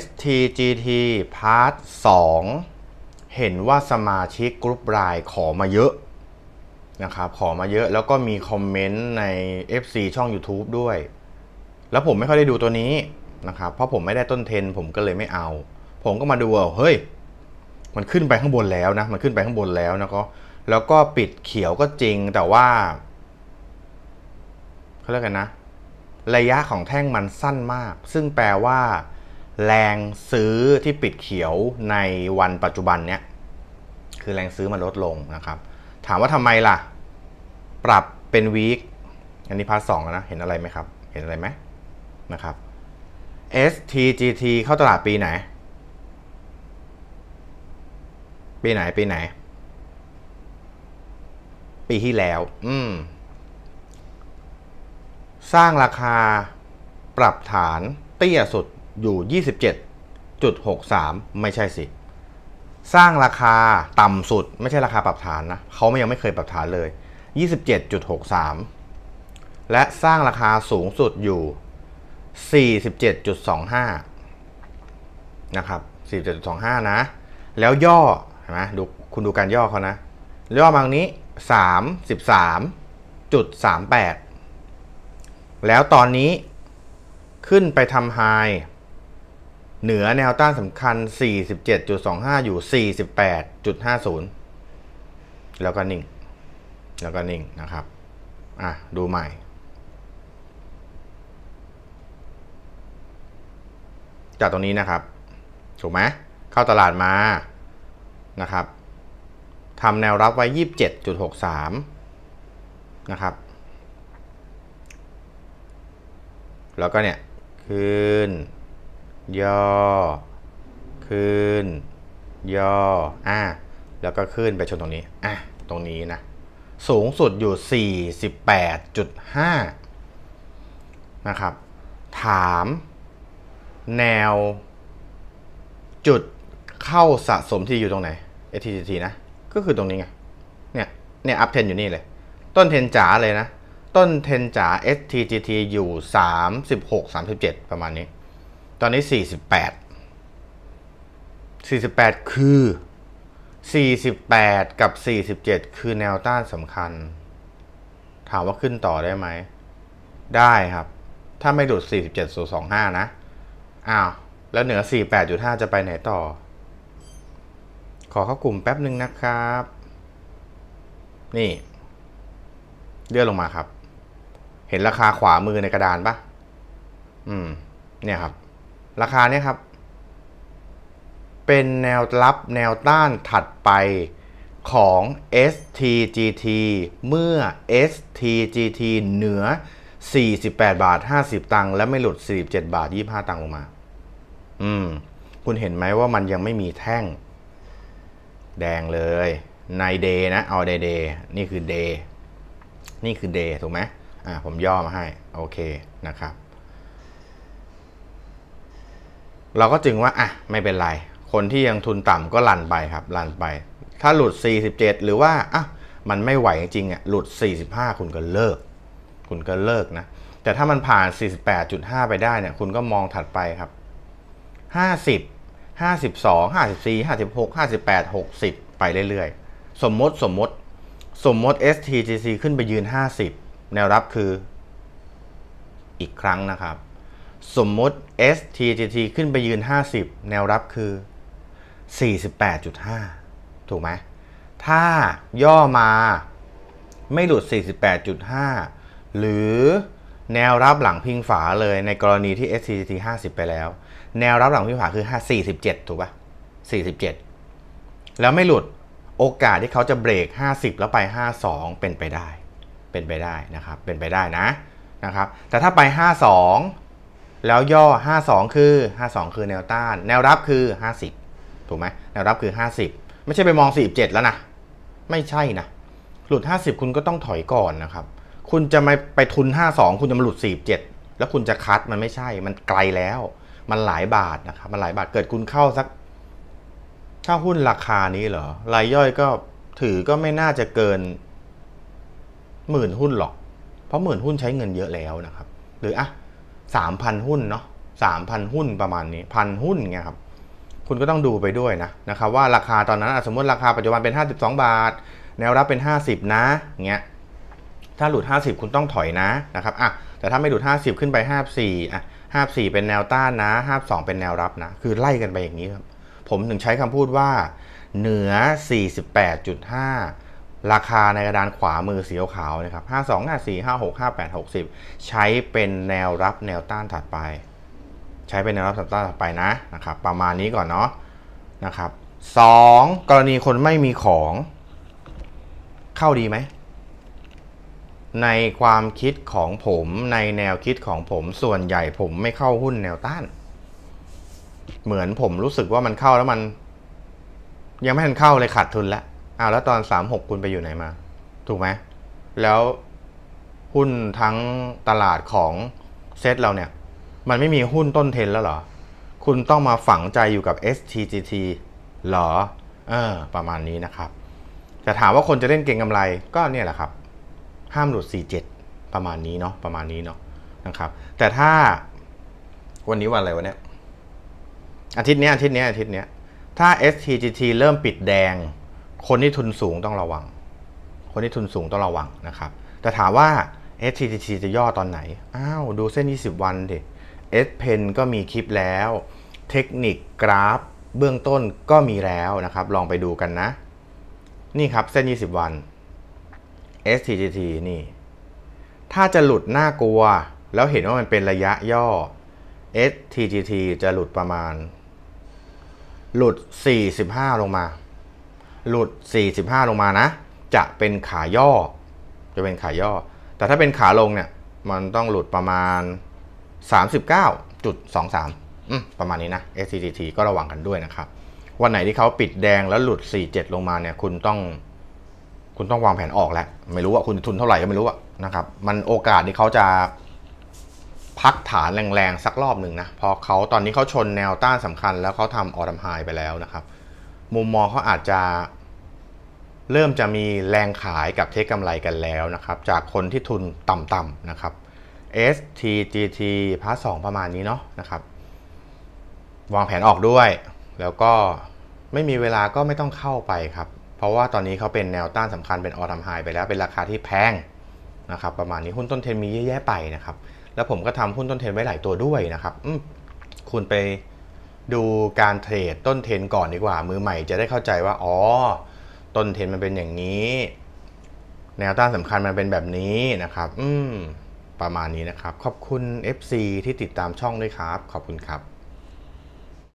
STGT Part 2 เห็นว่าสมาชิกกรุ๊ปลายขอมาเยอะนะครับขอมาเยอะแล้วก็มีคอมเมนต์ใน FC ช่อง YouTube ด้วย แล้วผมไม่ค่อยได้ดูตัวนี้นะครับ เพราะผมไม่ได้ต้นเทน ผมก็เลยไม่เอา ผมก็มาดูเฮ้ย มันขึ้นไปข้างบนแล้วนะ มันขึ้นไปข้างบนแล้วนะก็ แล้วก็ปิดเขียวก็จริง แต่ว่าเขาเรียกกันนะ ระยะของแท่งมันสั้นมาก ซึ่งแปลว่าแรงซื้อที่ปิดเขียวในวันปัจจุบันเนี้ยคือแรงซื้อมันลดลงนะครับ ถามว่าทำไมล่ะ ปรับเป็นวีคอันนี้พาร์ทสองนะ เห็นอะไรไหมครับเห็นอะไรไหมนะครับ STGT เข้าตลาดปีไหน ปีไหนปีไหน ปีที่แล้วอืมสร้างราคาปรับฐานเตี้ยสุดอยู่27.63 ไม่ใช่สิ สร้างราคาต่ำสุดไม่ใช่ราคาปรับฐานนะเขาไม่ยังไม่เคยปรับฐานเลย 27.63 และสร้างราคาสูงสุดอยู่ 47.25 นะครับ 47.25 นะ แล้วย่อเห็นไหมดูคุณดูการย่อเขานะ ย่อมางนี้33.38 แล้วตอนนี้ขึ้นไปทำไฮเหนือแนวต้านสำคัญ 47.25 อยู่ 48.50 แล้วก็นิ่ง แล้วก็นิ่งนะครับ อ่ะ ดูใหม่ จากตรงนี้นะครับ ถูกไหม เข้าตลาดมา นะครับ ทำแนวรับไว้ 27.63 นะครับ แล้วก็เนี่ยขึ้นย่อขึ้นย่ออ่ะ แล้วก็ขึ้นไปชนตรงนี้ อ่ะ ตรงนี้นะ สูงสุดอยู่ 48.5 นะครับ ถามแนว จุดเข้าสะสมที่อยู่ตรงไหน ATCT นะก็คือตรงนี้ไงเนี่ย เนี่ย อัพเทนอยู่นี่เลย ต้นเทนจ๋าเลยนะ ต้นเทนจ๋า STGT อยู่ 36-37 ประมาณนี้ตอนนี้ 48 48 คือ 48 กับ 47 คือแนวต้านสำคัญ ถามว่าขึ้นต่อได้ไหม ได้ครับ ถ้าไม่ดูุด47.25 นะ อ้าว แล้วเหนือ 48.5จะไปไหนต่อ ขอเข้ากลุ่มแป๊บหนึ่งนะครับ นี่ เลื่อนลงมาครับ เห็นราคาขวามือในกระดานปะอืม เนี่ยครับราคาเนี่ยครับ เป็นแนวรับแนวต้านถัดไปของ STGT เมื่อ STGT เหนือ 48 บาท 50 ตังค์และไม่หลุด 47 บาท 25 ตังค์ลงมา อืม คุณเห็นไหมว่ามันยังไม่มีแท่ง แดงเลย ในเดย์นะเอาเดย์เดย์นี่คือเดย์นี่คือเดย์ถูกไหมอ่า ผมย่อมาให้ โอเคนะครับเราก็จึงว่าอ่ะไม่เป็นไร คนที่ยังทุนต่ำก็ลันไปครับลันไป ถ้าหลุด 47 หรือว่าอ่ะมันไม่ไหวจริงอ่ะหลุด 45 คุณก็เลิก คุณก็เลิกนะ แต่ถ้ามันผ่าน 48.5 ไปได้เนี่ย คุณก็มองถัดไปครับ 50 52 54 56 58 60 ไปเรื่อยๆสมมติสมมติสมมติ STGC ขึ้นไปยืน 50 แนวรับคืออีกครั้งนะครับสมมติ STGT ขึ้นไปยืน 50 แนวรับคือ 48.5 ถูกไหมถ้าย่อมาไม่หลุด 48.5 หรือแนวรับหลังพิงฝาเลยในกรณีที่ STGT 50 ไปแล้ว แนวรับหลังพิงฝาคือ47ถูกปะ่ะ47 แล้วไม่หลุดโอกาสที่เขาจะเบรก 50 แล้วไป 52 เป็นไปได้ เป็นไปได้นะครับเป็นไปได้นะนะครับแต่ถ้าไป 52แล้วย่อ 52 คือ 52 คือแนวต้าน แนวรับคือ 50 ถูกไหม แนวรับคือ 50 ไม่ใช่ไปมอง 47 แล้วนะ ไม่ใช่นะ หลุด 50 คุณก็ต้องถอยก่อนนะครับ คุณจะไม่ไปทุน 52 คุณจะมาหลุด 47 แล้วคุณจะคัดมันไม่ใช่ มันไกลแล้ว มันหลายบาทนะครับ มันหลายบาท เกิดคุณเข้าสักถ้าหุ้นราคานี้เหรอ รายย่อยก็ถือก็ไม่น่าจะเกินหมื่นหุ้นหรอก เพราะหมื่นหุ้นใช้เงินเยอะแล้วนะครับ หรืออะสามพันหุ้นเนาะสามพันหุ้นประมาณนี้พันหุ้นไงครับคุณก็ต้องดูไปด้วยนะนะครับ ว่าราคาตอนนั้น สมมติราคาปัจจุบันเป็น 52 บาท แนวรับเป็น 50นะเงี้ยถ้าหลุด 50 คุณต้องถอยนะนะครับอ่ะแต่ถ้าไม่หลุด 50ขึ้นไป54อ่ะ54เป็นแนวต้านนะ52 เป็นแนวรับนะ คือไล่กันไปอย่างนี้ครับ ผมถึงใช้คำพูดว่า เหนือ 48.5ราคาในกระดานขวามือสีขาวนะครับห2 5 4 5 6้า6 0สกห้าแปดหกสิบใช้เป็นแนวรับแนวต้านถัดไป ใช้เป็นแนวรับแนวต้านถัดไปนะนะครับประมาณนี้ก่อนเนาะนะครับสองกรณีคนไม่มีของ เข้าดีไหม ในความคิดของผมในแนวคิดของผมส่วนใหญ่ผมไม่เข้าหุ้นแนวต้าน เหมือนผมรู้สึกว่ามันเข้าแล้วมัน ยังไม่ทันเข้าเลยขาดทุนแล้วอ้าวแล้วตอนสามหกคุณไปอยู่ไหนมา ถูกไหม แล้วหุ้นทั้งตลาดของ เซตเราเนี่ย มันไม่มีหุ้นต้นเทนแล้วเหรอ คุณต้องมาฝังใจอยู่กับ STGT เหรอเออ ประมาณนี้นะครับ จะถามว่าคนจะเล่นเก่งกำไรก็เนี่ยแหละครับ ห้ามหลุด 47 ประมาณนี้เนาะประมาณนี้เนาะนะครับ แต่ถ้าวันนี้วันอะไรวนเนี้ยอาทิตย์นี้ อาทิตย์นี้อาทิตย์นี้ถ้า STGT เริ่มปิดแดงคนที่ทุนสูงต้องระวัง คนที่ทุนสูงต้องระวังนะครับ แต่ถามว่า STTC จะย่อตอนไหน อ้าว ดูเส้น 20 วันดิ S Pen ก็มีคลิปแล้ว เทคนิคกราฟเบื้องต้นก็มีแล้วนะครับ ลองไปดูกันนะ นี่ครับเส้น 20 วัน STTT นี่ ถ้าจะหลุดน่ากลัว แล้วเห็นว่ามันเป็นระยะย่อ STTT จะหลุดประมาณ หลุด 45 ลงมาหลุด 45 ลงมานะ จะเป็นขาย่อ จะเป็นขาย่อ แต่ถ้าเป็นขาลงเนี่ย มันต้องหลุดประมาณ 39.23 ประมาณนี้นะ SCTT ก็ระวังกันด้วยนะครับ วันไหนที่เขาปิดแดงแล้วหลุด 47 ลงมาเนี่ย คุณต้อง คุณต้องวางแผนออกแล้ว ไม่รู้ว่าคุณทุนเท่าไหร่ก็ไม่รู้อะนะครับ มันโอกาสที่เขาจะ พักฐานแรงๆ สักรอบหนึ่งนะ พอเขาตอนนี้เขาชนแนวต้านสำคัญแล้วเขาทำออร์ดมไฮไปแล้วนะครับ มุมมองเขาอาจจะเริ่มจะมีแรงขายกับเทคกำไรกันแล้วนะครับจากคนที่ทุนต่ำๆนะครับ STGT พาร์ทสประมาณนี้เนาะนะครับวางแผนออกด้วย แล้วก็ไม่มีเวลาก็ไม่ต้องเข้าไปครับ เพราะว่าตอนนี้เขาเป็นแนวต้านสำคัญเป็นออทามไฮไปแล้วเป็นราคาที่แพงนะครับประมาณนี้หุ้นต้นเทนมีแย่ๆไปนะครับแล้วผมก็ทำหุ้นต้นเทนไว้หลายตัวด้วยนะครับคุณไปดูการเทรดต้นเทนก่อนดีกว่ามือใหม่จะได้เข้าใจว่าอ๋อต้นเทนมันเป็นอย่างนี้ แนวต้านสำคัญมันเป็นแบบนี้นะครับ อืมประมาณนี้นะครับ ขอบคุณ FC ที่ติดตามช่องด้วยครับ ขอบคุณครับ